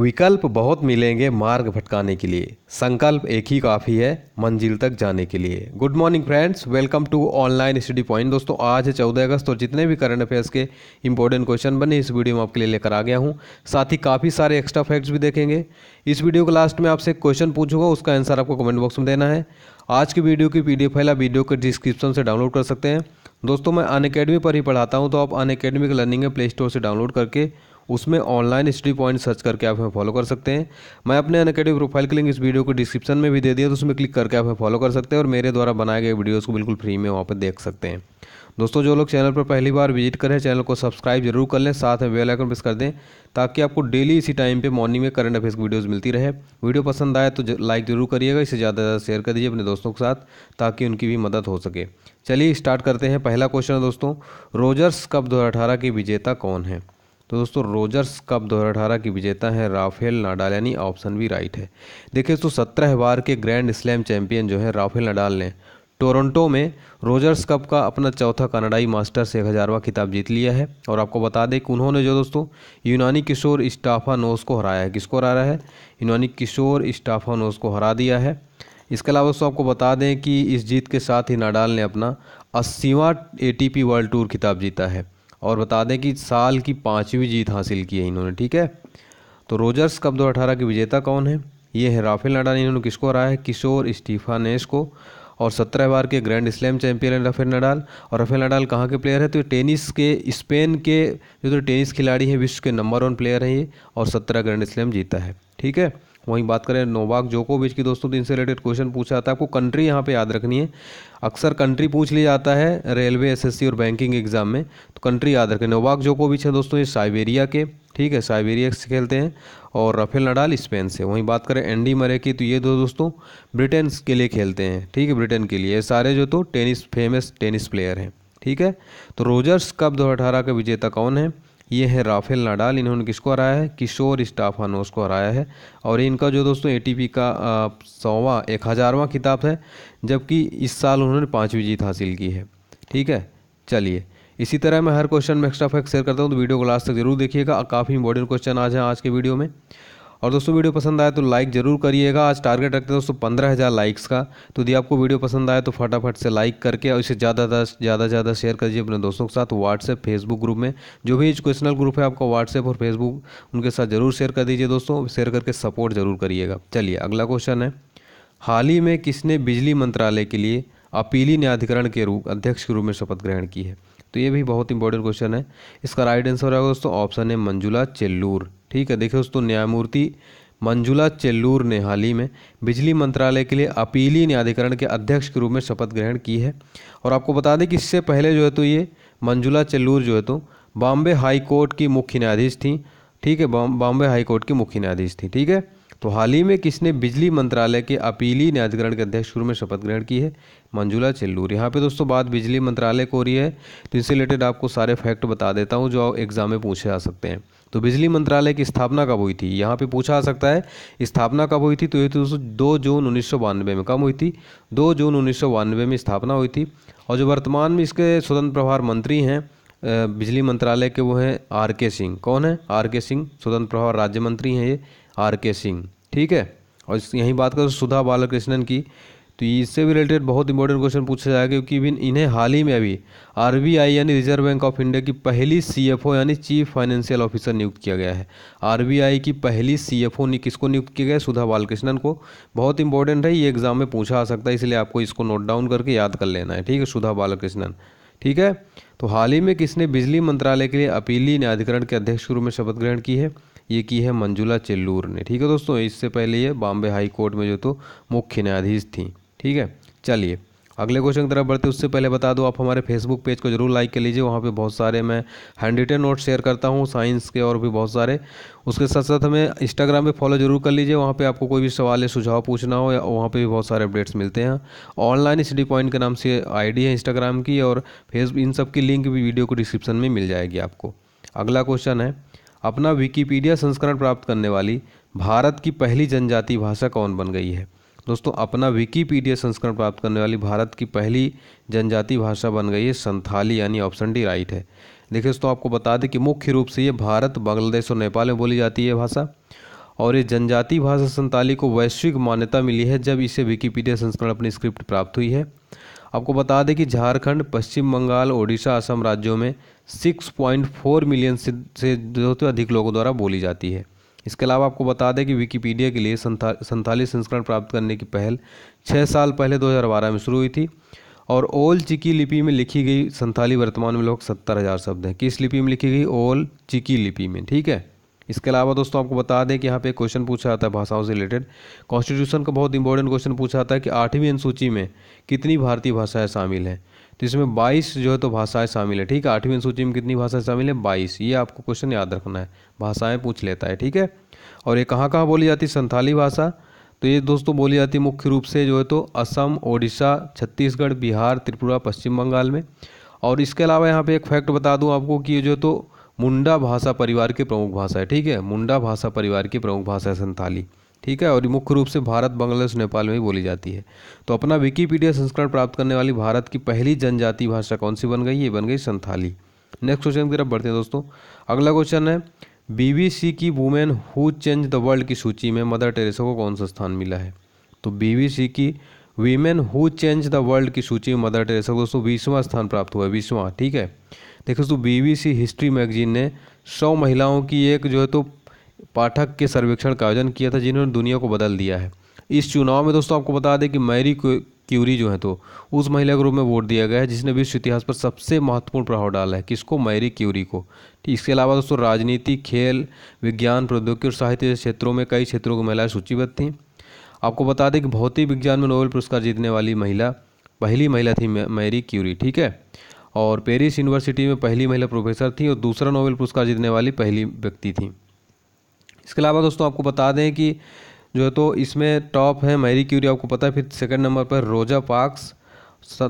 विकल्प बहुत मिलेंगे मार्ग भटकाने के लिए संकल्प एक ही काफ़ी है मंजिल तक जाने के लिए good morning friends welcome to online study point दोस्तों आज है चौदह अगस्त और जितने भी करंट अफेयर्स के इंपॉर्टेंट क्वेश्चन बने इस वीडियो में आपके लिए लेकर आ गया हूँ साथ ही काफ़ी सारे एक्स्ट्रा फैक्ट्स भी देखेंगे इस वीडियो के लास्ट में आपसे क्वेश्चन पूछूंगा उसका आंसर आपको कमेंट बॉक्स में देना है आज की वीडियो की पी डी फाइल आप वीडियो के डिस्क्रिप्शन से डाउनलोड कर सकते हैं दोस्तों मैं अन पर ही पढ़ाता हूँ तो आप Unacademy learning play store से डाउनलोड करके उसमें ऑनलाइन स्टडी पॉइंट सर्च करके आप हमें फॉलो कर सकते हैं मैं अपने अनकेडमी प्रोफाइल की लिंक इस वीडियो को डिस्क्रिप्शन में भी दे दिया तो उसमें क्लिक करके आप हमें फॉलो कर सकते हैं और मेरे द्वारा बनाए गए वीडियोज़ को बिल्कुल फ्री में वहाँ पर देख सकते हैं दोस्तों जो लोग चैनल पर पहली बार विजिट करें चैनल को सब्सक्राइब जरूर कर लें साथ में बेल आइकन प्रेस कर दें ताकि आपको डेली इसी टाइम पे मॉर्निंग में करंट अफेयर्स की वीडियोस मिलती रहे वीडियो पसंद आए तो लाइक जरूर करिएगा इसे ज़्यादा से ज़्यादा शेयर कर दीजिए अपने दोस्तों के साथ ताकि उनकी भी मदद हो सके चलिए स्टार्ट करते हैं पहला क्वेश्चन है दोस्तों रोजर्स कप दो की विजेता कौन है तो दोस्तों रोजर्स कप 2018 की विजेता है राफेल नाडाल यानी ऑप्शन भी राइट है देखिए दोस्तों सत्रह बार के ग्रैंड स्लैम चैंपियन जो है राफेल नाडाल ने टोरंटो में रोजर्स कप का अपना चौथा कनाडाई मास्टर्स एक हज़ारवा खिताब जीत लिया है और आपको बता दें कि उन्होंने जो दोस्तों यूनानी किशोर स्टाफानोस को हराया है किसको हरा रहा है यूनानी किशोर स्टाफानोस को हरा दिया है इसके अलावा दोस्तों आपको बता दें कि इस जीत के साथ ही नाडाल ने अपना अस्सीवा ए वर्ल्ड टूर खिताब जीता है और बता दें कि साल की पाँचवीं जीत हासिल की है इन्होंने ठीक है तो रोजर्स कप दो अठारह के विजेता कौन है ये है राफेल नडाल इन्होंने किसको हराया है किशोर स्टीफानेस को और सत्रह बार के ग्रैंड स्लैम चैंपियन है राफेल नडाल और राफेल नडाल कहाँ के प्लेयर है तो ये टेनिस के स्पेन के जो तो टेनिस खिलाड़ी हैं विश्व के नंबर वन प्लेयर हैं ये और सत्रह ग्रैंड स्लैम जीता है ठीक है वहीं बात करें नोवाक जोकोविच की दोस्तों तो इनसे रिलेटेड क्वेश्चन पूछा जाता है आपको कंट्री यहाँ पे याद रखनी है अक्सर कंट्री पूछ लिया जाता है रेलवे एसएससी और बैंकिंग एग्जाम में तो कंट्री याद रखें नोवाक जोकोविच है दोस्तों ये साइबेरिया के ठीक है साइबेरिया से खेलते हैं और राफेल नडाल स्पेन से वहीं बात करें एंडी मरे की तो ये दो दोस्तों ब्रिटेन के लिए खेलते हैं ठीक है ब्रिटेन के लिए सारे जो तो टेनिस फेमस टेनिस प्लेयर हैं ठीक है तो रोजर्स कप दो का विजेता कौन है ये है राफेल नाडाल इन्होंने किसको हराया है किशोर स्टाफानोस को हराया है और इनका जो दोस्तों ए का सौवा एक हज़ारवा खिताब है जबकि इस साल उन्होंने पाँचवीं जीत हासिल की है ठीक है चलिए इसी तरह मैं हर क्वेश्चन में एक्स्ट्रा फैक्ट शेयर करता हूँ तो वीडियो को लास्ट तक जरूर देखिएगा काफ़ी इंपॉर्टेंट क्वेश्चन आज हैं आज के वीडियो में और दोस्तों वीडियो पसंद आए तो लाइक ज़रूर करिएगा आज टारगेट रखते हैं दोस्तों पंद्रह हज़ार लाइक्स का तो यदि आपको वीडियो पसंद आए तो फटाफट से लाइक करके और इसे ज़्यादा ज़्यादा से ज़्यादा शेयर करिए अपने दोस्तों के साथ व्हाट्सएप फेसबुक ग्रुप में जो भी एजुकेशनल ग्रुप है आपका व्हाट्सएप और फेसबुक उनके साथ ज़रूर शेयर कर दीजिए दोस्तों शेयर करके सपोर्ट ज़रूर करिएगा चलिए अगला क्वेश्चन है हाल ही में किसने बिजली मंत्रालय के लिए अपीली न्यायाधिकरण के रूप अध्यक्ष के रूप में शपथ ग्रहण की है तो ये भी बहुत इंपॉर्टेंट क्वेश्चन है इसका राइट आंसर होगा दोस्तों ऑप्शन है मंजुला चेल्लूर ठीक है देखिए दोस्तों न्यायमूर्ति मंजुला चेल्लूर ने हाल ही में बिजली मंत्रालय के लिए अपीली न्यायाधिकरण के अध्यक्ष के रूप में शपथ ग्रहण की है और आपको बता दें कि इससे पहले जो है तो ये मंजुला चेल्लूर जो है तो बॉम्बे हाई कोर्ट की मुख्य न्यायाधीश थी ठीक है बॉम्बे हाई कोर्ट की मुख्य न्यायाधीश थी ठीक है तो हाल ही में किसने बिजली मंत्रालय के अपीली न्यायाधिकरण के अध्यक्ष रूप में शपथ ग्रहण की है मंजुला चिल्लूर यहाँ पे दोस्तों बात बिजली मंत्रालय को हो रही है तो इससे रिलेटेड आपको सारे फैक्ट बता देता हूँ जो एग्जाम में पूछे जा सकते हैं तो बिजली मंत्रालय की स्थापना कब हुई थी यहाँ पे पूछा आ सकता है स्थापना कब हुई थी तो ये तो दो जून उन्नीस में कब हुई थी दो जून उन्नीस में स्थापना हुई थी और जो वर्तमान में इसके स्वतंत्र प्रभार मंत्री हैं बिजली मंत्रालय के वो हैं आर के सिंह कौन है आर के सिंह स्वतंत्र प्रभार राज्य मंत्री हैं ये आर के सिंह ठीक है और यही बात करो सुधा बालकृष्णन की तो इससे भी रिलेटेड बहुत इंपॉर्टेंट क्वेश्चन पूछा जाएगा क्योंकि इवन इन्हें हाल ही में अभी आर यानी रिजर्व बैंक ऑफ इंडिया की पहली सी यानी चीफ फाइनेंशियल ऑफिसर नियुक्त किया गया है आर की पहली सी एफ किसको नियुक्त किया गया सुधा बालकृष्णन को बहुत इंपॉर्टेंट है ये एग्जाम में पूछा आ सकता है इसलिए आपको इसको नोट डाउन करके याद कर लेना है ठीक है सुधा बालकृष्णन ठीक है तो हाल ही में किसने बिजली मंत्रालय के लिए अपीली न्यायाधिकरण के अध्यक्ष के रूप में शपथ ग्रहण की है ये की है मंजुला चेल्लूर ने ठीक है दोस्तों इससे पहले ये बॉम्बे हाई कोर्ट में जो तो मुख्य न्यायाधीश थी ठीक है चलिए अगले क्वेश्चन की तरफ बढ़ते उससे पहले बता दो आप हमारे फेसबुक पेज को जरूर लाइक कर लीजिए वहाँ पे बहुत सारे मैं हैंड रिटेन नोट शेयर करता हूँ साइंस के और भी बहुत सारे उसके साथ साथ हमें इंस्टाग्राम पे फॉलो जरूर कर लीजिए वहाँ पे आपको कोई भी सवाल या सुझाव पूछना हो या वहाँ पे भी बहुत सारे अपडेट्स मिलते हैं ऑनलाइन स्टडी पॉइंट के नाम से आईडी है इंस्टाग्राम की और फेस इन सब की लिंक भी वीडियो को डिस्क्रिप्शन में मिल जाएगी आपको अगला क्वेश्चन है अपना विकीपीडिया संस्करण प्राप्त करने वाली भारत की पहली जनजाति भाषा कौन बन गई है दोस्तों अपना विकीपीडिया संस्करण प्राप्त करने वाली भारत की पहली जनजाति भाषा बन गई है संथाली यानी ऑप्शन डी राइट है देखिए दोस्तों आपको बता दें कि मुख्य रूप से ये भारत बांग्लादेश और नेपाल में बोली जाती है भाषा और ये जनजाति भाषा संताली को वैश्विक मान्यता मिली है जब इसे विकीपीडिया संस्करण अपनी स्क्रिप्ट प्राप्त हुई है आपको बता दें कि झारखंड पश्चिम बंगाल ओडिशा असम राज्यों में 6.4 मिलियन से जो तो अधिक लोगों द्वारा बोली जाती है इसके अलावा आपको बता दें कि विकीपीडिया के लिए संथा, संथाली संस्करण प्राप्त करने की पहल छः साल पहले 2012 में शुरू हुई थी और ओल चिकी लिपि में लिखी गई संथाली वर्तमान में लोग सत्तर हज़ार शब्द हैं किस लिपि में लिखी गई ओल चिकी लिपि में ठीक है इसके अलावा दोस्तों आपको बता दें कि यहाँ पे क्वेश्चन पूछा जाता है भाषाओं से रिलेटेड कॉन्स्टिट्यूशन का बहुत इंपॉर्टेंट क्वेश्चन पूछा जाता है कि आठवीं अनुसूची में कितनी भारतीय भाषाएँ शामिल हैं तो इसमें बाईस जो है तो भाषाएं शामिल है ठीक है आठवीं अनुसूची में कितनी भाषाएँ शामिल है बाईस ये आपको क्वेश्चन याद रखना है भाषाएँ पूछ लेता है ठीक है और ये कहाँ कहाँ बोली जाती है संथाली भाषा तो ये दोस्तों बोली जाती है मुख्य रूप से जो है तो असम ओडिशा छत्तीसगढ़ बिहार त्रिपुरा पश्चिम बंगाल में और इसके अलावा यहाँ पे एक फैक्ट बता दूँ आपको कि जो जो तो मुंडा भाषा परिवार की प्रमुख भाषा है ठीक है मुंडा भाषा परिवार की प्रमुख भाषा है संथाली ठीक है और मुख्य रूप से भारत बांग्लादेश नेपाल में ही बोली जाती है तो अपना विकीपीडिया संस्करण प्राप्त करने वाली भारत की पहली जनजाति भाषा कौन सी बन गई ये बन गई संथाली नेक्स्ट क्वेश्चन की तरफ बढ़ते हैं दोस्तों अगला क्वेश्चन है बीबीसी की women who change the world की सूची में मदर टेरेसा को कौन सा स्थान मिला है तो बीबीसी की women who change the world की सूची में मदर टेरेसा को दोस्तों बीसवां स्थान प्राप्त हुआ है बीसवां ठीक है देखो दोस्तों बीबीसी हिस्ट्री मैगजीन ने सौ महिलाओं की एक जो है तो पाठक के सर्वेक्षण का आयोजन किया था जिन्होंने दुनिया को बदल दिया है इस चुनाव में दोस्तों आपको बता दें कि मैरी क्यूरी जो है तो उस महिला के रूप में वोट दिया गया है जिसने विश्व इतिहास पर सबसे महत्वपूर्ण प्रभाव डाला है किसको मैरी क्यूरी को इसके अलावा दोस्तों राजनीति खेल विज्ञान प्रौद्योगिकी और साहित्य जैसे क्षेत्रों में कई क्षेत्रों की महिलाएं सूचीबद्ध थीं आपको बता दें कि भौतिक विज्ञान में नोबेल पुरस्कार जीतने वाली महिला पहली महिला थी मैरी क्यूरी ठीक है और पेरिस यूनिवर्सिटी में पहली महिला प्रोफेसर थी और दूसरा नोबेल पुरस्कार जीतने वाली पहली व्यक्ति थी इसके अलावा दोस्तों आपको बता दें कि जो है तो इसमें टॉप है मैरी क्यूरी आपको पता है फिर सेकंड नंबर पर रोजा पार्क्स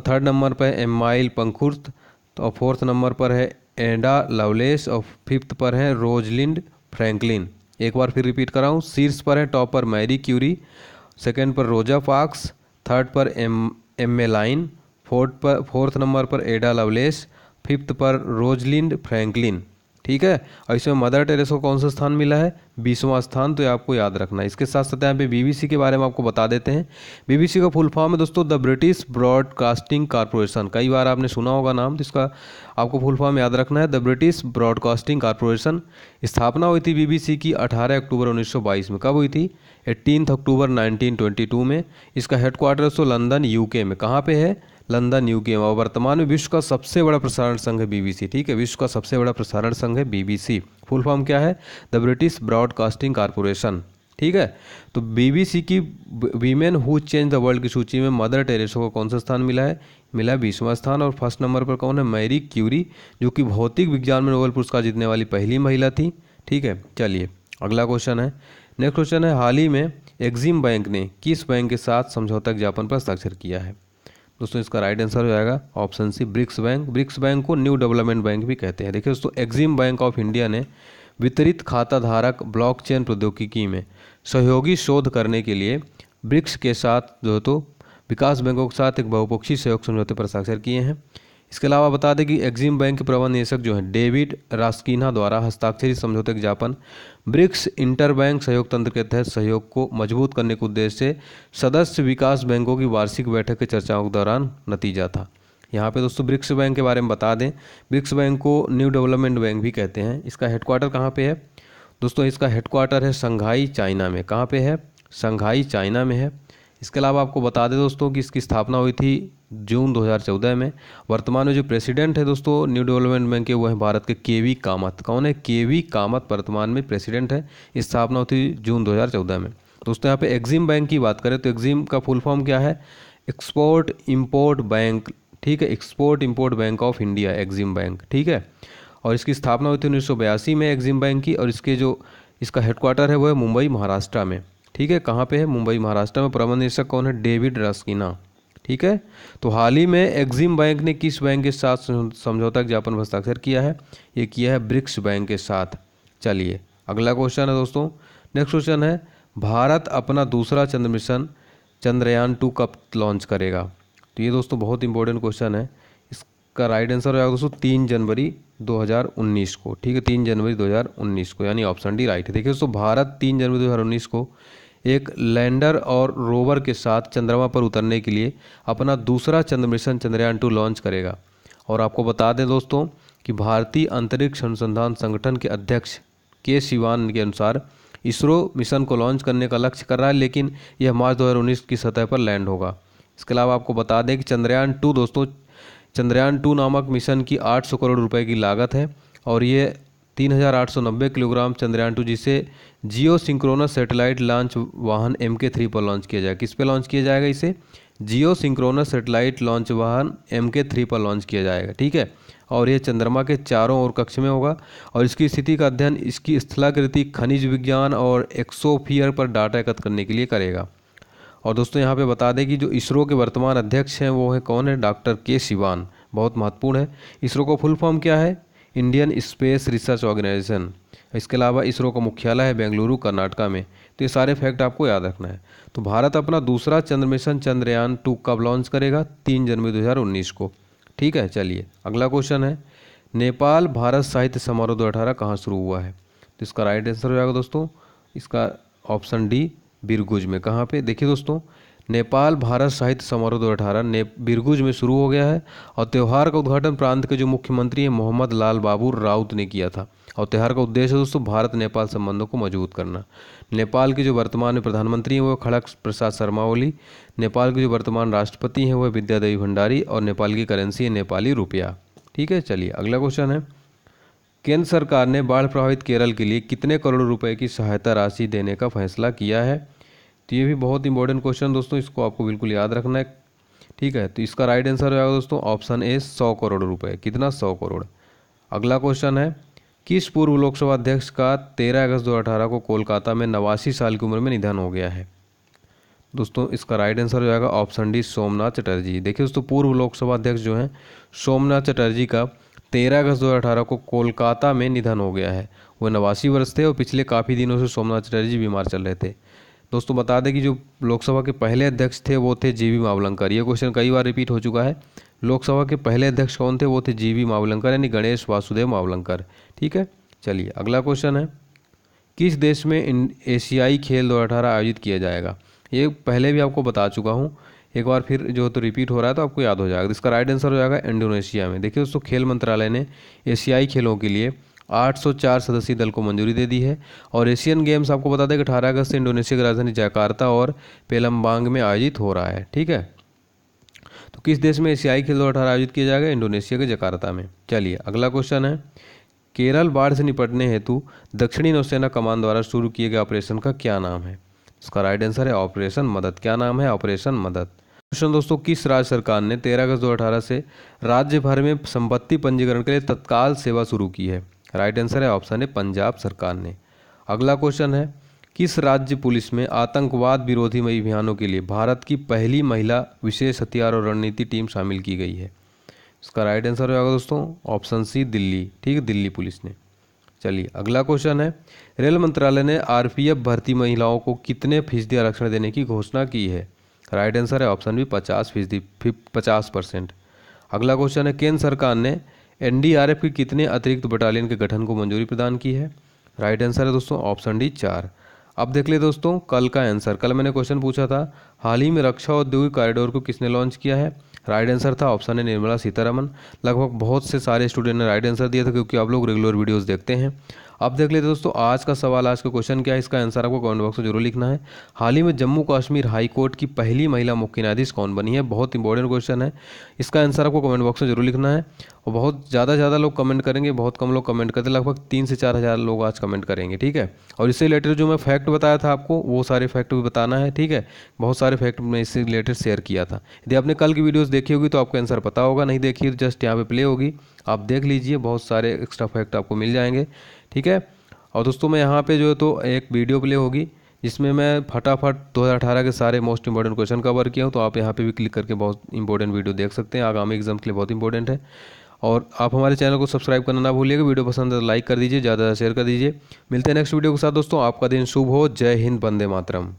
थर्ड नंबर पर एमाइल पंखुर्त तो और फोर्थ नंबर पर है एंडा लवलेस और फिफ्थ पर है रोजलिंड फ्रैंकलिन एक बार फिर रिपीट कर रहा हूँ शीर्ष पर है टॉप पर मैरी क्यूरी सेकंड पर रोजा पार्क्स थर्ड पर एम एम लाइन फोर्थ पर फोर्थ नंबर पर एडा लवलेस फिफ्थ पर रोजलिन फ्रैंकलिन ठीक है और इसमें मदर टेरेस को कौन सा स्थान मिला है बीसवां स्थान तो ये आपको याद रखना है इसके साथ साथ यहाँ पे बीबीसी के बारे में आपको बता देते हैं बीबीसी का फुल फॉर्म है दोस्तों द ब्रिटिश ब्रॉडकास्टिंग कॉरपोरेशन कई बार आपने सुना होगा नाम तो इसका आपको फुल फॉर्म याद रखना है द ब्रिटिश ब्रॉडकास्टिंग कॉरपोरेशन स्थापना हुई थी बीबीसी की अठारह अक्टूबर उन्नीस में कब हुई थी एट्टीन अक्टूबर नाइनटीन में इसका हेडक्वार्टर दोस्तों लंदन यूके में कहाँ पर है लंदन यूके में और वर्तमान में विश्व का सबसे बड़ा प्रसारण संघ है बीबीसी ठीक है विश्व का सबसे बड़ा प्रसारण संघ है बीबीसी फुल फॉर्म क्या है द ब्रिटिश ब्रॉडकास्टिंग कारपोरेशन ठीक है तो बीबीसी की women who change the world की सूची में मदर टेरेसो को कौन सा स्थान मिला है मिला बीसवां स्थान और फर्स्ट नंबर पर कौन है मैरी क्यूरी जो कि भौतिक विज्ञान में नोबेल पुरस्कार जीतने वाली पहली महिला थी ठीक है चलिए अगला क्वेश्चन है नेक्स्ट क्वेश्चन है हाल ही में एक्जिम बैंक ने किस बैंक के साथ समझौता ज्ञापन पर हस्ताक्षर किया है दोस्तों इसका राइट आंसर हो जाएगा option C BRICS bank BRICS bank को न्यू डेवलपमेंट बैंक भी कहते हैं देखिए दोस्तों एग्जिम बैंक ऑफ इंडिया ने वितरित खाता धारक ब्लॉकचेन प्रौद्योगिकी में सहयोगी शोध करने के लिए ब्रिक्स के साथ जो है तो विकास बैंकों के साथ एक बहुपक्षीय सहयोग समझौते पर हस्ताक्षर किए हैं इसके अलावा बता दें कि एक्जिम बैंक के प्रबंध निदेशक जो हैं डेविड रास्किन्हा द्वारा हस्ताक्षरित समझौते के ज्ञापन ब्रिक्स इंटरबैंक सहयोग तंत्र के तहत सहयोग को मजबूत करने के उद्देश्य से सदस्य विकास बैंकों की वार्षिक बैठक के चर्चाओं के दौरान नतीजा था यहाँ पे दोस्तों ब्रिक्स बैंक के बारे में बता दें ब्रिक्स बैंक को न्यू डेवलपमेंट बैंक भी कहते हैं इसका हेडक्वार्टर कहाँ पे है दोस्तों इसका हेडक्वार्टर है संघाई चाइना में कहाँ पे है संघाई चाइना में है इसके अलावा आपको बता दें दोस्तों कि इसकी स्थापना हुई थी जून 2014 में वर्तमान में जो प्रेसिडेंट है दोस्तों न्यू डेवलपमेंट बैंक के वो हैं भारत के के वी कामत कौन है के वी कामत वर्तमान में प्रेसिडेंट है स्थापना हुई थी जून 2014 में दोस्तों यहाँ पे एग्जिम बैंक की बात करें तो एग्जिम का फुल फॉर्म क्या है एक्सपोर्ट इम्पोर्ट बैंक ठीक है export import bank of India Exim bank ठीक है और इसकी स्थापना हुई थी उन्नीस में एग्जिम बैंक की और इसके जो इसका हेडक्वार्टर है वो है मुंबई महाराष्ट्र में ठीक है कहाँ पे है मुंबई महाराष्ट्र में प्रबंध निदेशक कौन है डेविड रस्किना ठीक है तो हाल ही में एग्जिम बैंक ने किस बैंक के साथ समझौता ज्ञापन हस्ताक्षर किया है ये किया है ब्रिक्स बैंक के साथ चलिए अगला क्वेश्चन है दोस्तों नेक्स्ट क्वेश्चन है भारत अपना दूसरा चंद्र मिशन चंद्रयान टू कब लॉन्च करेगा तो ये दोस्तों बहुत इंपॉर्टेंट क्वेश्चन है इसका राइट आंसर हो जाएगा दोस्तों तीन जनवरी 2019 को ठीक है तीन जनवरी 2019 को यानी ऑप्शन डी राइट है देखिए दोस्तों भारत तीन जनवरी 2019 को एक लैंडर और रोवर के साथ चंद्रमा पर उतरने के लिए अपना दूसरा चंद्र मिशन चंद्रयान टू लॉन्च करेगा और आपको बता दें दोस्तों कि भारतीय अंतरिक्ष अनुसंधान संगठन के अध्यक्ष के शिवान के अनुसार इसरो मिशन को लॉन्च करने का लक्ष्य कर रहा है लेकिन यह मार्च 2019 की सतह पर लैंड होगा इसके अलावा आपको बता दें कि चंद्रयान टू दोस्तों चंद्रयान टू नामक मिशन की 800 करोड़ रुपए की लागत है और ये 3890 किलोग्राम चंद्रयान टू जिसे जियो सिंक्रोनस सेटेलाइट लॉन्च वाहन एम के थ्री पर लॉन्च किया जाएगा किस पर लॉन्च किया जाएगा इसे जियो सिंक्रोनस सेटेलाइट लॉन्च वाहन एम के थ्री पर लॉन्च किया जाएगा ठीक है और यह चंद्रमा के चारों ओर कक्ष में होगा और इसकी स्थिति का अध्ययन इसकी स्थलाकृति खनिज विज्ञान और एक्सोफियर पर डाटा एकत्र करने के लिए करेगा और दोस्तों यहाँ पे बता दें कि जो इसरो के वर्तमान अध्यक्ष हैं वो है कौन है डॉक्टर के शिवान बहुत महत्वपूर्ण है इसरो का फुल फॉर्म क्या है इंडियन स्पेस रिसर्च ऑर्गेनाइजेशन इसके अलावा इसरो का मुख्यालय है बेंगलुरु कर्नाटका में तो ये सारे फैक्ट आपको याद रखना है तो भारत अपना दूसरा चंद्र मिशन चंद्रयान टू कब लॉन्च करेगा तीन जनवरी दो को ठीक है चलिए अगला क्वेश्चन है नेपाल भारत साहित्य समारोह दो अठारह कहाँ शुरू हुआ है तो इसका राइट आंसर हो जाएगा दोस्तों इसका ऑप्शन डी बिरगुज में कहाँ पे देखिए दोस्तों नेपाल भारत साहित्य समारोह दो अठारह ने बिरगुज में शुरू हो गया है और त्यौहार का उद्घाटन प्रांत के जो मुख्यमंत्री हैं मोहम्मद लाल बाबू राउत ने किया था और त्यौहार का उद्देश्य है दोस्तों भारत नेपाल संबंधों को मजबूत करना नेपाल के जो वर्तमान में प्रधानमंत्री हैं वो खड़ग प्रसाद शर्मा ओली नेपाल के जो वर्तमान राष्ट्रपति हैं वह विद्या देवी भंडारी और नेपाल की करेंसी है नेपाली रुपया ठीक है चलिए अगला क्वेश्चन है केंद्र सरकार ने बाढ़ प्रभावित केरल के लिए कितने करोड़ रुपए की सहायता राशि देने का फैसला किया है तो ये भी बहुत इंपॉर्टेंट क्वेश्चन दोस्तों इसको आपको बिल्कुल याद रखना है ठीक है तो इसका राइट आंसर होगा दोस्तों ऑप्शन ए सौ करोड़ रुपए कितना सौ करोड़ अगला क्वेश्चन है किस पूर्व लोकसभा अध्यक्ष का तेरह अगस्त दो को कोलकाता में नवासी साल की उम्र में निधन हो गया है दोस्तों इसका राइट आंसर हो जाएगा ऑप्शन डी सोमनाथ चटर्जी देखिए दोस्तों पूर्व लोकसभा अध्यक्ष जो हैं सोमनाथ चटर्जी का तेरह अगस्त दो को कोलकाता में निधन हो गया है वह नवासी वर्ष थे और पिछले काफ़ी दिनों से सोमनाथ चटर्जी बीमार चल रहे थे दोस्तों बता दें कि जो लोकसभा के पहले अध्यक्ष थे वो थे जी वी मावलंकर ये क्वेश्चन कई बार रिपीट हो चुका है लोकसभा के पहले अध्यक्ष कौन थे वो थे जी वी मावलंकर यानी गणेश वासुदेव मावलंकर ठीक है चलिए अगला क्वेश्चन है किस देश में इन एशियाई खेल दो अठारह आयोजित किया जाएगा ये पहले भी आपको बता चुका हूँ एक बार फिर जो तो रिपीट हो रहा है तो आपको याद हो जाएगा इसका राइट आंसर हो जाएगा इंडोनेशिया में देखिए दोस्तों खेल मंत्रालय ने एशियाई खेलों के लिए 804 सदस्यीय दल को मंजूरी दे दी है और एशियन गेम्स आपको बता दें कि अठारह अगस्त से इंडोनेशिया की राजधानी जकार्ता और पेलम्बांग में आयोजित हो रहा है ठीक है तो किस देश में एशियाई खेल दो अठारह आयोजित किया जाएगा इंडोनेशिया के जकार्ता में चलिए अगला क्वेश्चन है केरल बाढ़ से निपटने हेतु दक्षिणी नौसेना कमान द्वारा शुरू किए गए ऑपरेशन का क्या नाम है इसका राइट आंसर है ऑपरेशन मदद क्या नाम है ऑपरेशन मदद क्वेश्चन दोस्तों किस राज्य सरकार ने तेरह अगस्त दो से राज्य भर में संपत्ति पंजीकरण के लिए तत्काल सेवा शुरू की है राइट आंसर है ऑप्शन है पंजाब सरकार ने अगला क्वेश्चन है किस राज्य पुलिस में आतंकवाद विरोधी अभियानों के लिए भारत की पहली महिला विशेष हथियार और रणनीति टीम शामिल की गई है इसका राइट आंसर होगा दोस्तों ऑप्शन सी दिल्ली ठीक दिल्ली पुलिस ने चलिए अगला क्वेश्चन है रेल मंत्रालय ने आर भर्ती महिलाओं को कितने फीसदी आरक्षण देने की घोषणा की है राइट आंसर है ऑप्शन बी पचास फीसदी पचास परसेंट अगला क्वेश्चन है केंद्र सरकार ने एनडीआरएफ की कितने अतिरिक्त बटालियन के गठन को मंजूरी प्रदान की है राइट आंसर है दोस्तों ऑप्शन डी चार अब देख ले दोस्तों कल का आंसर कल मैंने क्वेश्चन पूछा था हाल ही में रक्षा औद्योगिक कॉरिडोर को किसने लॉन्च किया है राइट आंसर था ऑप्शन है निर्मला सीतारमन लगभग बहुत से सारे स्टूडेंट ने राइट आंसर दिया था क्योंकि आप लोग रेगुलर वीडियोज़ देखते हैं अब देख लेते दोस्तों आज का सवाल आज का क्वेश्चन क्या है इसका आंसर आपको कमेंट बॉक्स में जरूर लिखना है हाल ही में जम्मू कश्मीर हाई कोर्ट की पहली महिला मुख्य न्यायाधीश कौन बनी है बहुत इंपॉर्टेंट क्वेश्चन है इसका आंसर आपको कमेंट बॉक्स में जरूर लिखना है और बहुत ज़्यादा ज़्यादा लोग कमेंट करेंगे बहुत कम लोग कमेंट करते लगभग तीन से चार हज़ार लोग आज कमेंट करेंगे ठीक है और इससे रिलेटेड जो मैं फैक्ट बताया था आपको वो सारे फैक्ट भी बताना है ठीक है बहुत सारे फैक्ट मैं इससे रिलेटेड शेयर किया था यदि आपने कल की वीडियोज़ देखी होगी तो आपको आंसर पता होगा नहीं देखी तो जस्ट यहाँ पर प्ले होगी आप देख लीजिए बहुत सारे एक्स्ट्रा फैक्ट आपको मिल जाएंगे ठीक है और दोस्तों मैं यहाँ पे जो है तो एक वीडियो प्ले होगी जिसमें मैं फटाफट 2018 के सारे मोस्ट इंपॉर्टेंट क्वेश्चन कवर किया हूँ तो आप यहाँ पे भी क्लिक करके बहुत इंपॉर्टेंट वीडियो देख सकते हैं आगामी एग्जाम के लिए बहुत इंपॉर्टेंट है और आप हमारे चैनल को सब्सक्राइब करना ना भूलिएगा वीडियो पसंद है लाइक तो कर दीजिए ज़्यादा से शेयर कर दीजिए मिलते हैं नेक्स्ट वीडियो के साथ दोस्तों आपका दिन शुभ हो जय हिंद बंदे मातरम